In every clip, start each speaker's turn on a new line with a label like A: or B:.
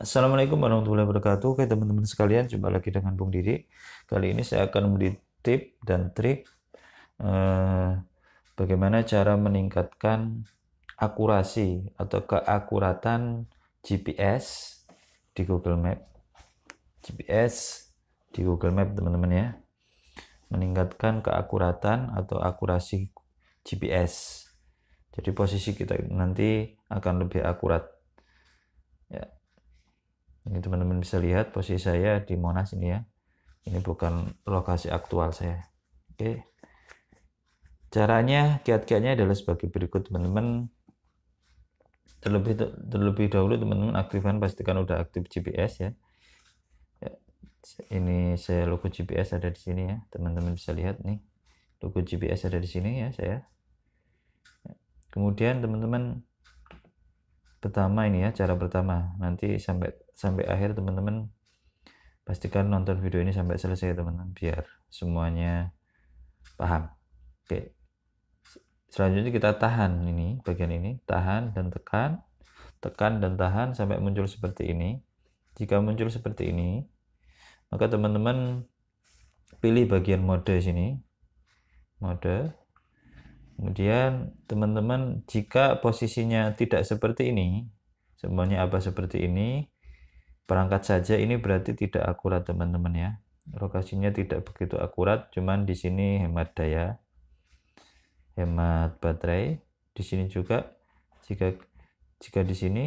A: Assalamualaikum warahmatullahi wabarakatuh. Oke teman-teman sekalian, jumpa lagi dengan Bung Didi. Kali ini saya akan memberi tip dan trik eh, bagaimana cara meningkatkan akurasi atau keakuratan GPS di Google Map. GPS di Google Map teman-teman ya. Meningkatkan keakuratan atau akurasi GPS. Jadi posisi kita nanti akan lebih akurat. Ya, ini teman-teman bisa lihat posisi saya di Monas ini ya ini bukan lokasi aktual saya oke caranya kiat-kiatnya adalah sebagai berikut teman-teman terlebih terlebih dahulu teman-teman aktifkan pastikan udah aktif GPS ya ini saya logo GPS ada di sini ya teman-teman bisa lihat nih logo GPS ada di sini ya saya kemudian teman-teman pertama ini ya cara pertama nanti sampai sampai akhir teman-teman pastikan nonton video ini sampai selesai teman-teman biar semuanya paham oke selanjutnya kita tahan ini bagian ini tahan dan tekan tekan dan tahan sampai muncul seperti ini jika muncul seperti ini maka teman-teman pilih bagian mode sini mode Kemudian teman-teman jika posisinya tidak seperti ini, semuanya apa seperti ini, perangkat saja ini berarti tidak akurat teman-teman ya. Lokasinya tidak begitu akurat, cuman di sini hemat daya, hemat baterai. Di sini juga jika jika di sini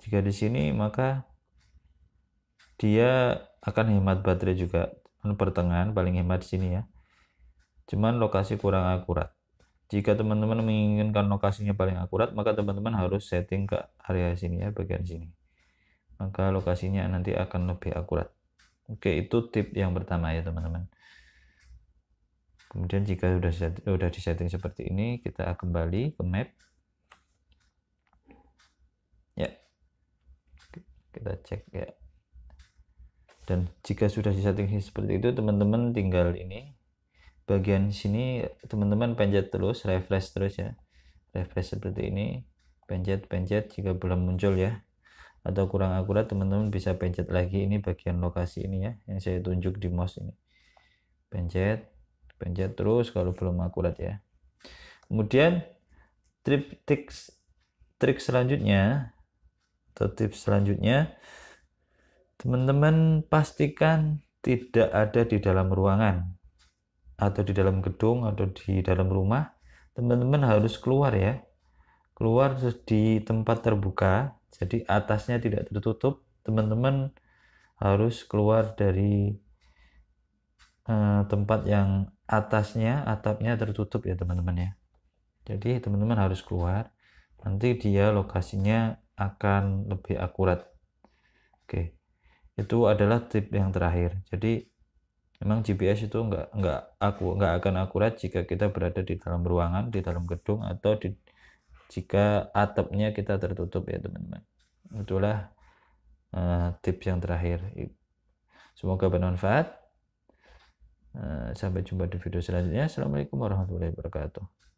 A: jika di sini maka dia akan hemat baterai juga kan pertengahan paling hemat di sini ya Cuman lokasi kurang akurat. Jika teman-teman menginginkan lokasinya paling akurat, maka teman-teman harus setting ke area sini ya, bagian sini. Maka lokasinya nanti akan lebih akurat. Oke, itu tip yang pertama ya teman-teman. Kemudian jika sudah sudah disetting seperti ini, kita kembali ke map. Ya. Kita cek ya. Dan jika sudah disetting seperti itu, teman-teman tinggal ini bagian sini teman-teman pencet terus refresh terus ya refresh seperti ini pencet pencet jika belum muncul ya atau kurang akurat teman-teman bisa pencet lagi ini bagian lokasi ini ya yang saya tunjuk di mouse ini pencet pencet terus kalau belum akurat ya kemudian trik trik, selanjutnya atau tips selanjutnya teman-teman pastikan tidak ada di dalam ruangan atau di dalam gedung atau di dalam rumah teman-teman harus keluar ya keluar di tempat terbuka jadi atasnya tidak tertutup teman-teman harus keluar dari uh, tempat yang atasnya atapnya tertutup ya teman-teman ya jadi teman-teman harus keluar nanti dia lokasinya akan lebih akurat oke itu adalah tip yang terakhir jadi Memang GPS itu enggak enggak aku enggak akan akurat jika kita berada di dalam ruangan, di dalam gedung atau di, jika atapnya kita tertutup ya teman-teman. Itulah uh, tips yang terakhir. Semoga bermanfaat. Uh, sampai jumpa di video selanjutnya. Assalamualaikum warahmatullahi wabarakatuh.